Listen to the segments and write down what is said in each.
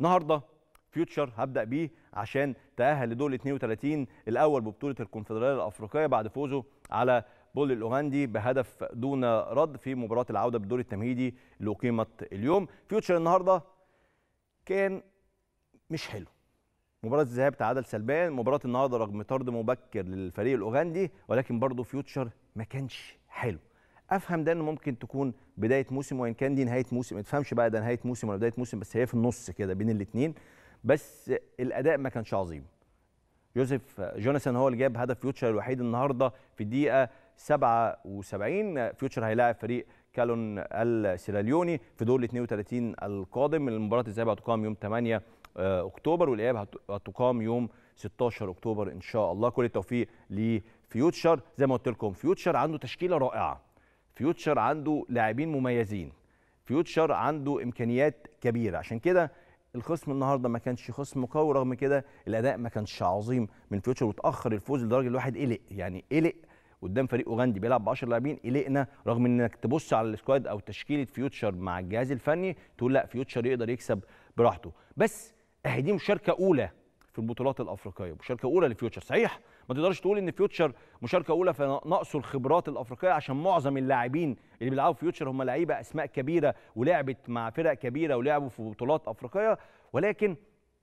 النهارده فيوتشر هبدا بيه عشان تاهل لدور 32 الاول ببطوله الكونفدراليه الافريقيه بعد فوزه على بول الاوغندي بهدف دون رد في مباراه العوده بالدور التمهيدي اللي اقيمت اليوم فيوتشر النهارده كان مش حلو مباراة الذهاب تعادل سلبان، مباراة النهارده رغم طرد مبكر للفريق الاوغندي ولكن برضه فيوتشر ما كانش حلو. افهم ده ان ممكن تكون بدايه موسم وان كان دي نهايه موسم ما تفهمش بقى ده نهايه موسم ولا بدايه موسم بس هي في النص كده بين الاثنين بس الاداء ما كانش عظيم يوسف جوناثان هو اللي جاب هدف فيوتشر الوحيد النهارده في الدقيقه 77 فيوتشر هيلاعب فريق كالون السيراليوني في دور ال 32 القادم المباراه الذهاب هتقام يوم 8 آه، اكتوبر والاياب هتقام يوم 16 اكتوبر ان شاء الله كل التوفيق لفيوتشر زي ما قلت لكم فيوتشر عنده تشكيله رائعه فيوتشر عنده لاعبين مميزين فيوتشر عنده امكانيات كبيره عشان كده الخصم النهارده ما كانش خصم قوي رغم كده الاداء ما كانش عظيم من فيوتشر وتاخر الفوز لدرجه الواحد قلق يعني قلق قدام فريق اوغندي بيلعب ب 10 لاعبين قلقنا رغم انك تبص على السكواد او تشكيله فيوتشر مع الجهاز الفني تقول لا فيوتشر يقدر يكسب براحته بس اهي دي مشاركه اولى في البطولات الافريقيه مشاركه اولى لفيوتشر صحيح ما تقدرش تقول ان فيوتشر مشاركه اولى فنقصوا الخبرات الافريقيه عشان معظم اللاعبين اللي بيلعبوا في فيوتشر هم لعيبه اسماء كبيره ولعبت مع فرق كبيره ولعبوا في بطولات افريقيه ولكن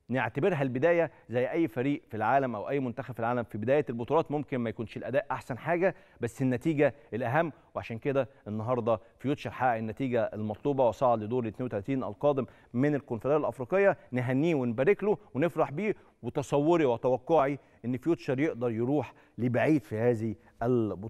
نعتبرها البدايه زي اي فريق في العالم او اي منتخب في العالم في بدايه البطولات ممكن ما يكونش الاداء احسن حاجه بس النتيجه الاهم وعشان كده النهارده فيوتشر حقق النتيجه المطلوبه وصعد لدور ال 32 القادم من الكونفدراليه الافريقيه نهنيه ونبارك له ونفرح بيه وتصوري وتوقعي ان فيوتشر يقدر يروح لبعيد في هذه البطوله